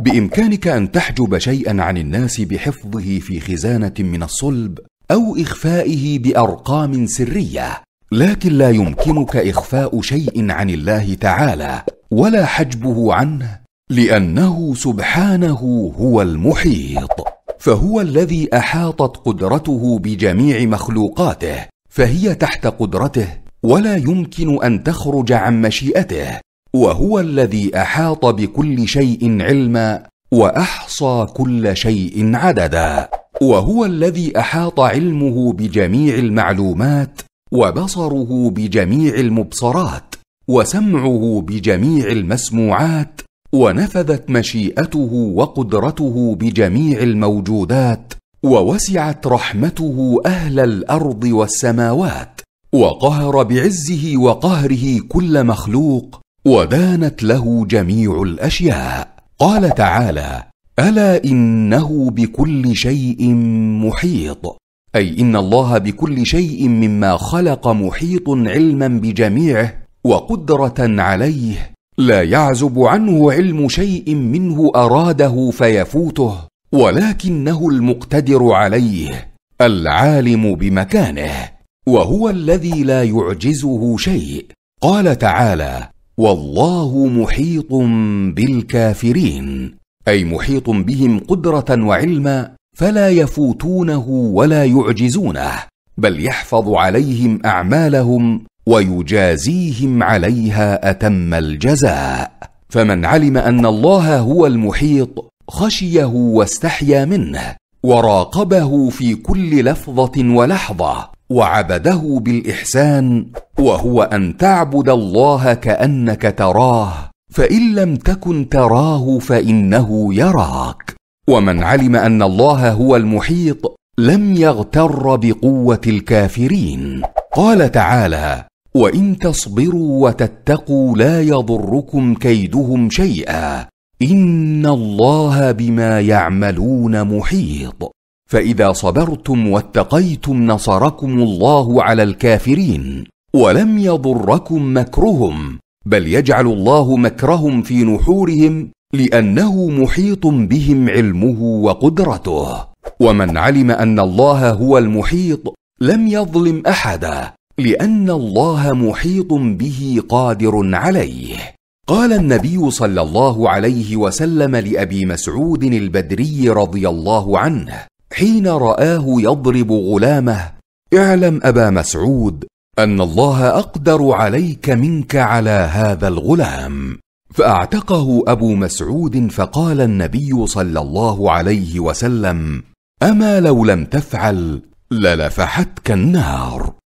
بامكانك ان تحجب شيئا عن الناس بحفظه في خزانه من الصلب او اخفائه بارقام سريه لكن لا يمكنك اخفاء شيء عن الله تعالى ولا حجبه عنه لانه سبحانه هو المحيط فهو الذي احاطت قدرته بجميع مخلوقاته فهي تحت قدرته ولا يمكن ان تخرج عن مشيئته وهو الذي احاط بكل شيء علما واحصى كل شيء عددا وهو الذي احاط علمه بجميع المعلومات وبصره بجميع المبصرات وسمعه بجميع المسموعات ونفذت مشيئته وقدرته بجميع الموجودات ووسعت رحمته اهل الارض والسماوات وقهر بعزه وقهره كل مخلوق ودانت له جميع الاشياء قال تعالى الا انه بكل شيء محيط اي ان الله بكل شيء مما خلق محيط علما بجميعه وقدره عليه لا يعزب عنه علم شيء منه اراده فيفوته ولكنه المقتدر عليه العالم بمكانه وهو الذي لا يعجزه شيء قال تعالى والله محيط بالكافرين اي محيط بهم قدره وعلما فلا يفوتونه ولا يعجزونه بل يحفظ عليهم اعمالهم ويجازيهم عليها اتم الجزاء فمن علم ان الله هو المحيط خشيه واستحيا منه وراقبه في كل لفظه ولحظه وعبده بالاحسان وهو ان تعبد الله كانك تراه فان لم تكن تراه فانه يراك ومن علم ان الله هو المحيط لم يغتر بقوه الكافرين قال تعالى وان تصبروا وتتقوا لا يضركم كيدهم شيئا ان الله بما يعملون محيط فاذا صبرتم واتقيتم نصركم الله على الكافرين ولم يضركم مكرهم بل يجعل الله مكرهم في نحورهم لانه محيط بهم علمه وقدرته ومن علم ان الله هو المحيط لم يظلم احدا لان الله محيط به قادر عليه قال النبي صلى الله عليه وسلم لابي مسعود البدري رضي الله عنه حين راه يضرب غلامه اعلم ابا مسعود ان الله اقدر عليك منك على هذا الغلام فاعتقه ابو مسعود فقال النبي صلى الله عليه وسلم اما لو لم تفعل للفحتك النار